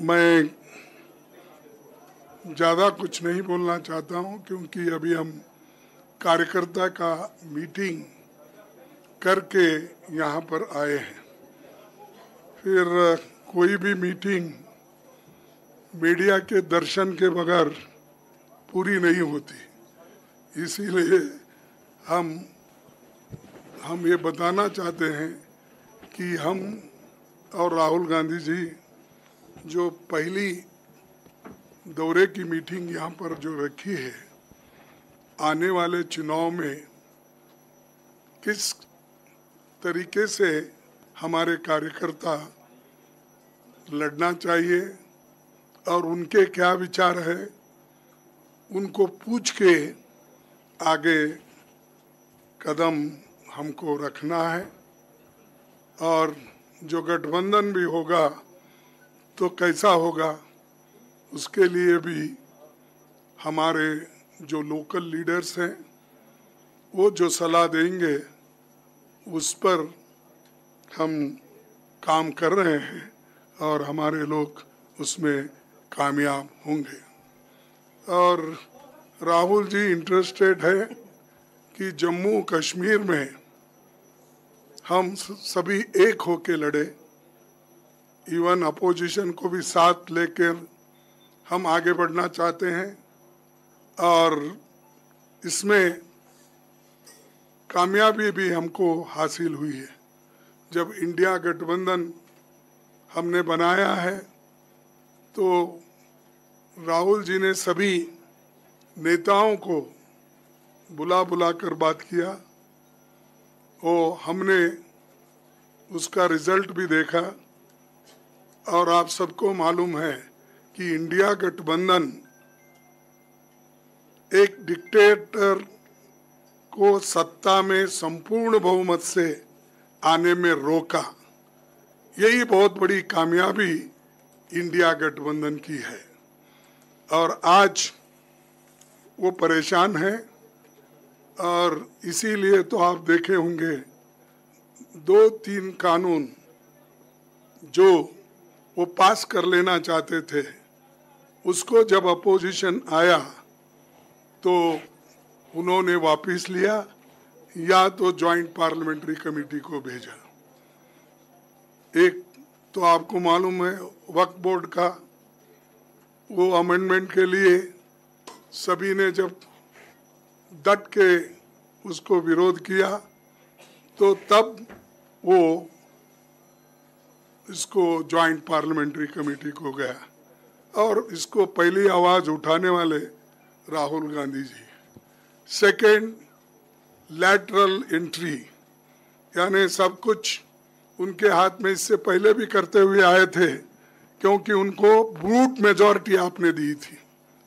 मैं ज़्यादा कुछ नहीं बोलना चाहता हूं क्योंकि अभी हम कार्यकर्ता का मीटिंग करके यहां पर आए हैं फिर कोई भी मीटिंग मीडिया के दर्शन के बगैर पूरी नहीं होती इसीलिए हम हम ये बताना चाहते हैं कि हम और राहुल गांधी जी जो पहली दौरे की मीटिंग यहाँ पर जो रखी है आने वाले चुनाव में किस तरीके से हमारे कार्यकर्ता लड़ना चाहिए और उनके क्या विचार है उनको पूछ के आगे कदम हमको रखना है और जो गठबंधन भी होगा तो कैसा होगा उसके लिए भी हमारे जो लोकल लीडर्स हैं वो जो सलाह देंगे उस पर हम काम कर रहे हैं और हमारे लोग उसमें कामयाब होंगे और राहुल जी इंटरेस्टेड है कि जम्मू कश्मीर में हम सभी एक होके लड़े इवन अपोजिशन को भी साथ लेकर हम आगे बढ़ना चाहते हैं और इसमें कामयाबी भी हमको हासिल हुई है जब इंडिया गठबंधन हमने बनाया है तो राहुल जी ने सभी नेताओं को बुला बुला कर बात किया और हमने उसका रिजल्ट भी देखा और आप सबको मालूम है कि इंडिया गठबंधन एक डिक्टेटर को सत्ता में संपूर्ण बहुमत से आने में रोका यही बहुत बड़ी कामयाबी इंडिया गठबंधन की है और आज वो परेशान है और इसीलिए तो आप देखे होंगे दो तीन कानून जो वो पास कर लेना चाहते थे उसको जब अपोजिशन आया तो उन्होंने वापस लिया या तो जॉइंट पार्लियामेंट्री कमेटी को भेजा एक तो आपको मालूम है वक्त बोर्ड का वो अमेंडमेंट के लिए सभी ने जब डट के उसको विरोध किया तो तब वो इसको जॉइंट पार्लियामेंट्री कमेटी को गया और इसको पहली आवाज़ उठाने वाले Rahul Gandhi ji second lateral entry यानी सब कुछ उनके हाथ में इससे पहले भी करते हुए आए थे क्योंकि उनको ब्रूट मेजॉरिटी आपने दी थी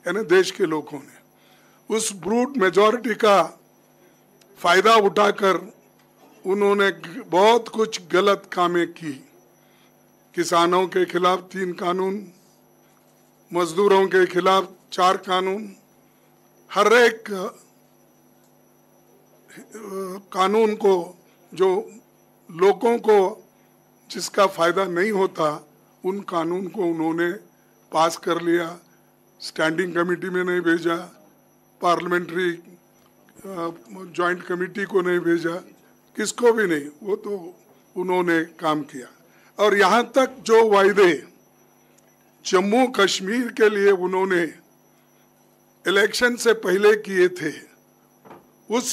यानी देश के लोगों ने उस ब्रूट मेजॉरिटी का फ़ायदा उठाकर उन्होंने बहुत कुछ गलत कामें की किसानों के खिलाफ तीन कानून मजदूरों के खिलाफ चार कानून हर एक कानून को जो लोगों को जिसका फ़ायदा नहीं होता उन कानून को उन्होंने पास कर लिया स्टैंडिंग कमेटी में नहीं भेजा पार्लियामेंट्री जॉइंट कमेटी को नहीं भेजा किसको भी नहीं वो तो उन्होंने काम किया और यहाँ तक जो वायदे जम्मू कश्मीर के लिए उन्होंने इलेक्शन से पहले किए थे उस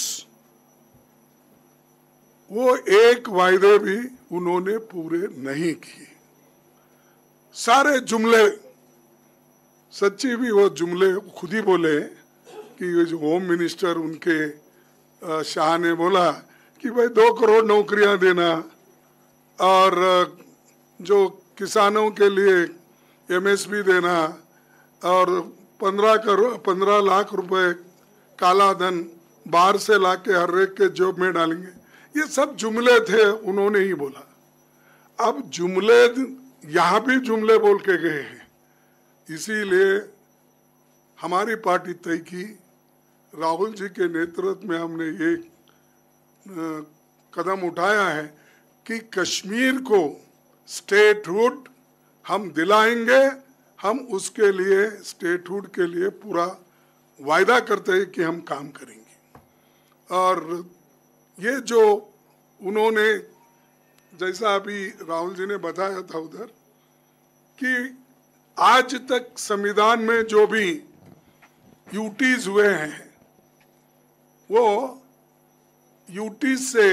वो एक वायदे भी उन्होंने पूरे नहीं किए सारे जुमले सच्ची भी वो जुमले खुद ही बोले कि जो होम मिनिस्टर उनके शाह ने बोला कि भाई दो करोड़ नौकरियां देना और जो किसानों के लिए एमएसपी देना और पंद्रह करोड़ पंद्रह लाख रुपए काला धन बाहर से ला के हर एक के जॉब में डालेंगे ये सब जुमले थे उन्होंने ही बोला अब जुमले यहाँ भी जुमले बोल के गए हैं इसीलिए हमारी पार्टी तय की राहुल जी के नेतृत्व में हमने ये कदम उठाया है कि कश्मीर को स्टेटहुड हम दिलाएंगे हम उसके लिए स्टेटहुड के लिए पूरा वायदा करते हैं कि हम काम करेंगे और ये जो उन्होंने जैसा अभी राहुल जी ने बताया था उधर कि आज तक संविधान में जो भी यूटीज हुए हैं वो यूटी से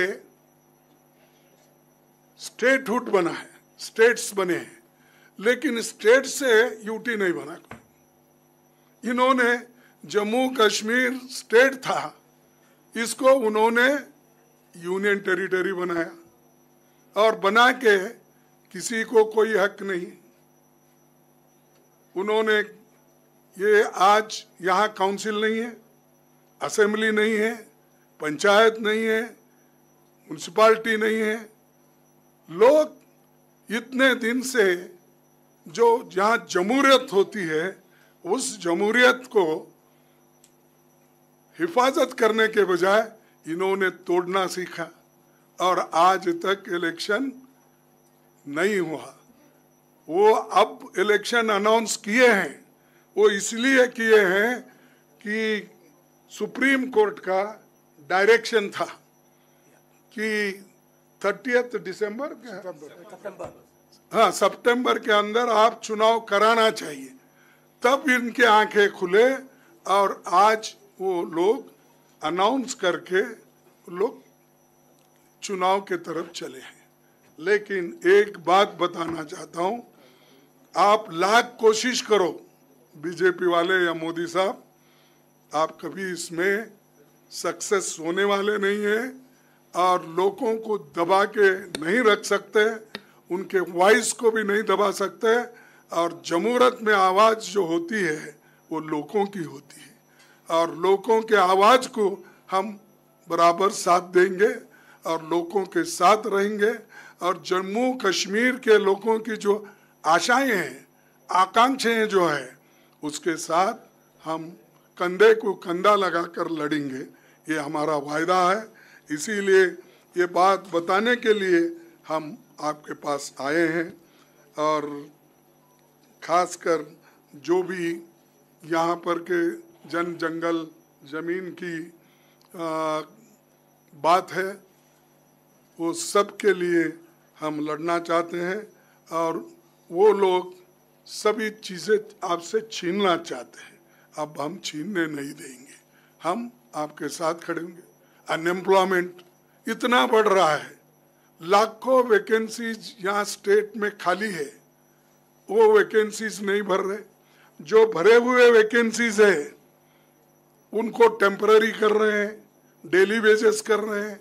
स्टेटहुड बना है स्टेट्स बने हैं लेकिन स्टेट से यूटी नहीं बना इन्होंने जम्मू कश्मीर स्टेट था इसको उन्होंने यूनियन टेरिटरी बनाया और बना के किसी को कोई हक नहीं उन्होंने ये आज यहाँ काउंसिल नहीं है असेंबली नहीं है पंचायत नहीं है म्यूनसिपाल्टी नहीं है लोग इतने दिन से जो जहाँ जमहूरियत होती है उस जमहूरियत को हिफाजत करने के बजाय इन्होंने तोड़ना सीखा और आज तक इलेक्शन नहीं हुआ वो अब इलेक्शन अनाउंस किए हैं वो इसलिए किए हैं कि सुप्रीम कोर्ट का डायरेक्शन था कि थर्टियथ दिसंबर हाँ सितंबर के अंदर आप चुनाव कराना चाहिए तब इनके आंखें खुले और आज वो लोग अनाउंस करके लोग चुनाव के तरफ चले हैं लेकिन एक बात बताना चाहता हूं आप लाख कोशिश करो बीजेपी वाले या मोदी साहब आप कभी इसमें सक्सेस होने वाले नहीं हैं और लोगों को दबा के नहीं रख सकते उनके वॉइस को भी नहीं दबा सकते और जमूरत में आवाज़ जो होती है वो लोगों की होती है और लोगों के आवाज़ को हम बराबर साथ देंगे और लोगों के साथ रहेंगे और जम्मू कश्मीर के लोगों की जो आशाएं हैं आकांक्षाएं जो है उसके साथ हम कंधे को कंधा लगाकर लड़ेंगे ये हमारा वायदा है इसीलिए ये बात बताने के लिए हम आपके पास आए हैं और खासकर जो भी यहाँ पर के जन जंगल ज़मीन की आ, बात है वो सब के लिए हम लड़ना चाहते हैं और वो लोग सभी चीज़ें आपसे छीनना चाहते हैं अब हम छीनने नहीं देंगे हम आपके साथ खड़े होंगे अनएम्प्लॉयमेंट इतना बढ़ रहा है लाखों वैकेंसीज यहाँ स्टेट में खाली है वो वैकेंसीज नहीं भर रहे जो भरे हुए वैकेंसीज है उनको टेम्पररी कर रहे हैं डेली बेसिस कर रहे हैं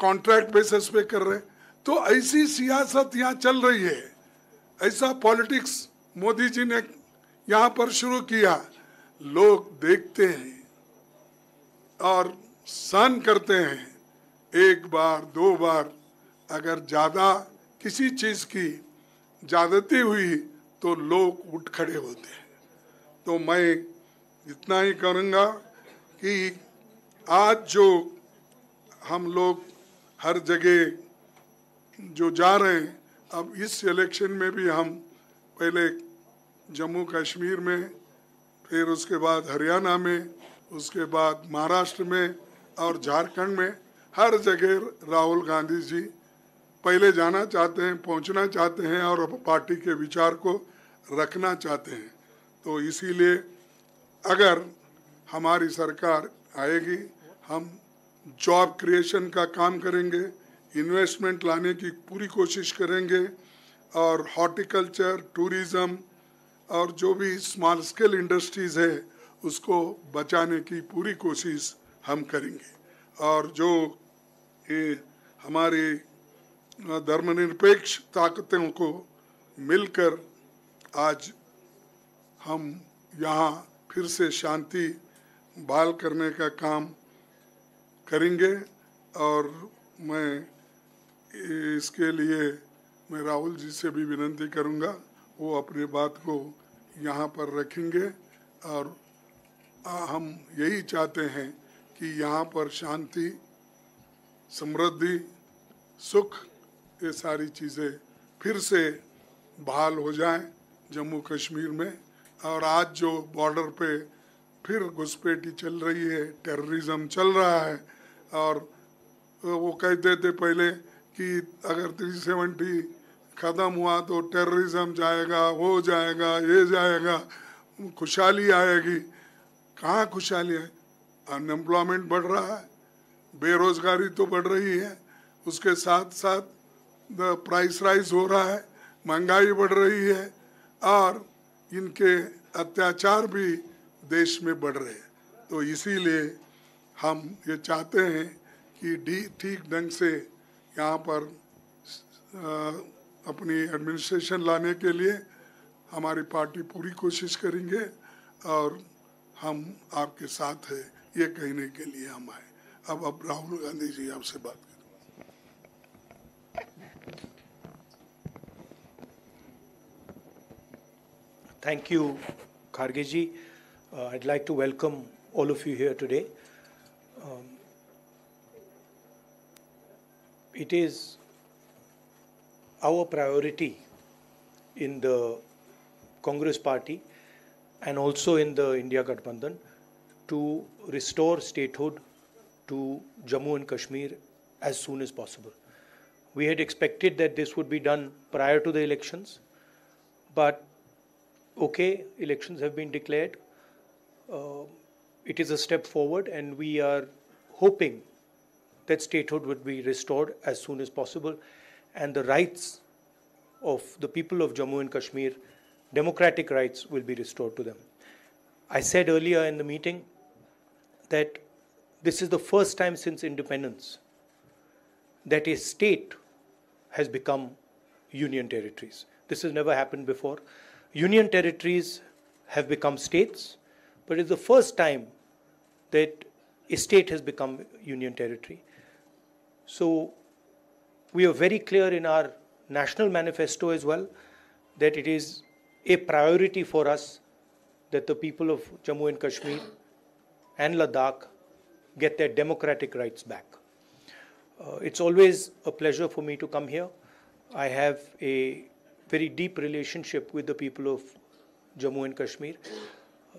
कॉन्ट्रैक्ट बेसिस पे कर रहे हैं तो ऐसी सियासत यहाँ चल रही है ऐसा पॉलिटिक्स मोदी जी ने यहाँ पर शुरू किया लोग देखते हैं और सहन करते हैं एक बार दो बार अगर ज़्यादा किसी चीज़ की ज़्यादती हुई तो लोग उठ खड़े होते हैं तो मैं इतना ही करूँगा कि आज जो हम लोग हर जगह जो जा रहे हैं अब इस इलेक्शन में भी हम पहले जम्मू कश्मीर में फिर उसके बाद हरियाणा में उसके बाद महाराष्ट्र में और झारखंड में हर जगह राहुल गांधी जी पहले जाना चाहते हैं पहुंचना चाहते हैं और पार्टी के विचार को रखना चाहते हैं तो इसीलिए अगर हमारी सरकार आएगी हम जॉब क्रिएशन का काम करेंगे इन्वेस्टमेंट लाने की पूरी कोशिश करेंगे और हॉर्टिकल्चर टूरिज़्म और जो भी स्मॉल स्केल इंडस्ट्रीज़ है उसको बचाने की पूरी कोशिश हम करेंगे और जो ये हमारे धर्मनिरपेक्ष ताकतों को मिलकर आज हम यहाँ फिर से शांति बहाल करने का काम करेंगे और मैं इसके लिए मैं राहुल जी से भी विनती करूँगा वो अपनी बात को यहाँ पर रखेंगे और हम यही चाहते हैं कि यहाँ पर शांति समृद्धि सुख ये सारी चीज़ें फिर से बहाल हो जाएं जम्मू कश्मीर में और आज जो बॉर्डर पे फिर घुसपैठी चल रही है टेररिज्म चल रहा है और वो कहते थे पहले कि अगर थ्री सेवेंटी ख़त्म हुआ तो टेररिज्म जाएगा वो जाएगा ये जाएगा खुशहाली आएगी कहाँ खुशहाली है अनएम्प्लॉयमेंट बढ़ रहा है बेरोजगारी तो बढ़ रही है उसके साथ साथ द प्राइस राइज हो रहा है महंगाई बढ़ रही है और इनके अत्याचार भी देश में बढ़ रहे हैं तो इसीलिए हम ये चाहते हैं कि डी ठीक ढंग से यहाँ पर अपनी एडमिनिस्ट्रेशन लाने के लिए हमारी पार्टी पूरी कोशिश करेंगे और हम आपके साथ हैं ये कहने के लिए हम आए अब अब राहुल गांधी जी आपसे बात कर thank you Kharge ji I like to welcome all of you here today it is our priority in the Congress party and also in the India गठबंधन to restore statehood to Jammu and Kashmir as soon as possible. We had expected that this would be done prior to the elections, but okay, elections have been declared. Uh, it is a step forward, and we are hoping that statehood would be restored as soon as possible and the rights of the people of Jammu and Kashmir, democratic rights, will be restored to them. I said earlier in the meeting that this is the first time since independence that a state has become union territories. This has never happened before. Union territories have become states, but it's the first time that a state has become union territory. So we are very clear in our national manifesto as well that it is a priority for us that the people of Jammu and Kashmir and Ladakh get their democratic rights back. Uh, it's always a pleasure for me to come here. I have a very deep relationship with the people of Jammu and Kashmir. Uh,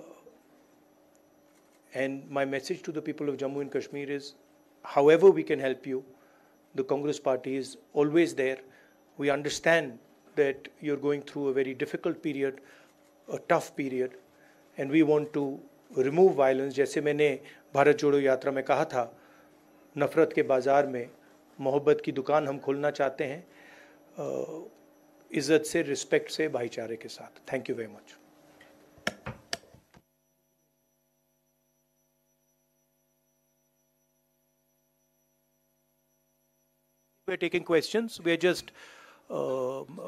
and my message to the people of Jammu and Kashmir is however we can help you, the Congress party is always there. We understand that you're going through a very difficult period, a tough period, and we want to remove violence जैसे मैंने भारत जोड़ो यात्रा में कहा था नफ़रत के बाज़ार में मोहब्बत की दुकान हम खोलना चाहते हैं इज़्ज़त से रिस्पेक्ट से भाईचारे के साथ thank you very much We're taking questions. We're just uh,